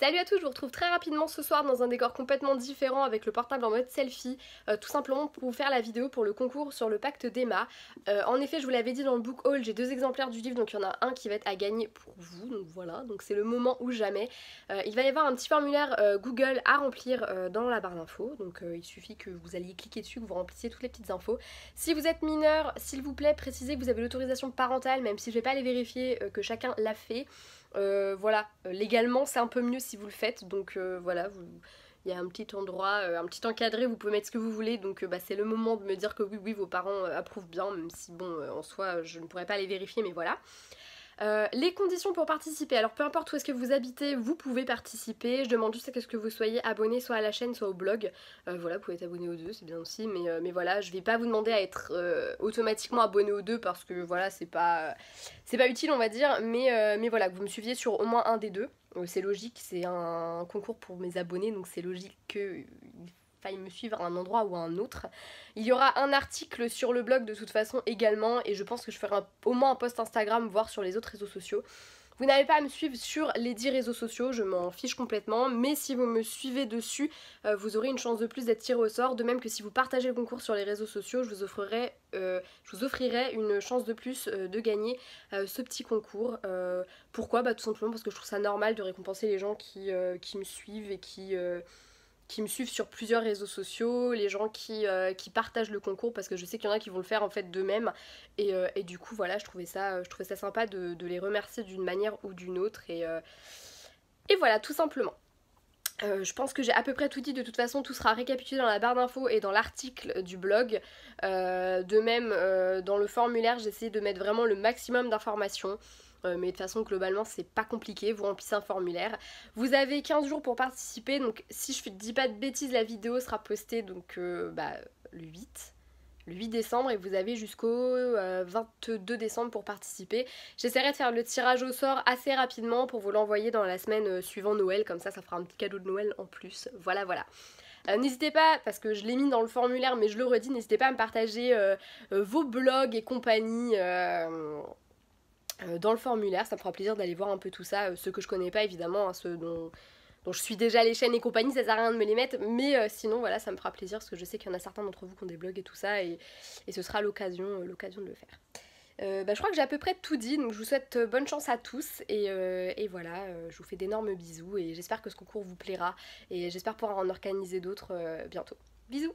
Salut à tous, je vous retrouve très rapidement ce soir dans un décor complètement différent avec le portable en mode selfie, euh, tout simplement pour faire la vidéo pour le concours sur le pacte d'Emma. Euh, en effet, je vous l'avais dit dans le book haul, j'ai deux exemplaires du livre, donc il y en a un qui va être à gagner pour vous, donc voilà, donc c'est le moment ou jamais. Euh, il va y avoir un petit formulaire Google à remplir dans la barre d'infos, donc il suffit que vous alliez cliquer dessus, que vous remplissiez toutes les petites infos. Si vous êtes mineur, s'il vous plaît, précisez que vous avez l'autorisation parentale, même si je vais pas aller vérifier, que chacun l'a fait. Euh, voilà, euh, légalement c'est un peu mieux si vous le faites, donc euh, voilà, vous... il y a un petit endroit, un petit encadré, vous pouvez mettre ce que vous voulez, donc bah, c'est le moment de me dire que oui, oui, vos parents approuvent bien, même si bon, en soi, je ne pourrais pas les vérifier, mais voilà. Euh, les conditions pour participer, alors peu importe où est-ce que vous habitez, vous pouvez participer. Je demande juste à ce que vous soyez abonné soit à la chaîne, soit au blog. Euh, voilà, vous pouvez être abonné aux deux, c'est bien aussi, mais, euh, mais voilà, je vais pas vous demander à être automatiquement abonné aux deux parce que voilà, c'est pas, c'est pas utile, on va dire, mais, mais voilà, que vous me suiviez sur au moins un des deux. C'est logique, c'est un concours pour mes abonnés, donc c'est logique que faille me suivre à un endroit ou à un autre. Il y aura un article sur le blog de toute façon également et je pense que je ferai au moins un post Instagram, voire sur les autres réseaux sociaux. Vous n'avez pas à me suivre sur les 10 réseaux sociaux, je m'en fiche complètement, mais si vous me suivez dessus, euh, vous aurez une chance de plus d'être tiré au sort, de même que si vous partagez le concours sur les réseaux sociaux, je vous offrirai, euh, je vous offrirai une chance de plus euh, de gagner ce petit concours. pourquoi Bah tout simplement parce que je trouve ça normal de récompenser les gens qui me suivent et qui qui me suivent sur plusieurs réseaux sociaux, les gens qui, euh, qui partagent le concours parce que je sais qu'il y en a qui vont le faire en fait d'eux-mêmes euh, et, du coup voilà je trouvais ça, je trouvais ça sympa de, de les remercier d'une manière ou d'une autre et, euh, et voilà tout simplement. Euh, je pense que j'ai à peu près tout dit, de toute façon tout sera récapitulé dans la barre d'infos et dans l'article du blog. Euh, de même, euh, dans le formulaire, j'ai essayé de mettre vraiment le maximum d'informations. mais de toute façon, globalement, c'est pas compliqué, vous remplissez un formulaire. Vous avez 15 jours pour participer, donc si je dis pas de bêtises, la vidéo sera postée donc bah, le 8 le 8 décembre et vous avez jusqu'au 22 euh, décembre pour participer. J'essaierai de faire le tirage au sort assez rapidement pour vous l'envoyer dans la semaine euh, suivant Noël, comme ça ça fera un petit cadeau de Noël en plus. Voilà voilà. Euh, n'hésitez pas, parce que je l'ai mis dans le formulaire mais je le redis, n'hésitez pas à me partager vos blogs et compagnie dans le formulaire, ça me fera plaisir d'aller voir un peu tout ça, ceux que je connais pas évidemment, hein, ceux dont donc je suis déjà les chaînes et compagnie, ça sert à rien de me les mettre, mais euh, sinon voilà, ça me fera plaisir parce que je sais qu'il y en a certains d'entre vous qui ont des blogs et tout ça, et, ce sera l'occasion euh, l'occasion de le faire. Euh, bah, je crois que j'ai à peu près tout dit, donc je vous souhaite bonne chance à tous et, et voilà, je vous fais d'énormes bisous et j'espère que ce concours vous plaira et j'espère pouvoir en organiser d'autres bientôt. Bisous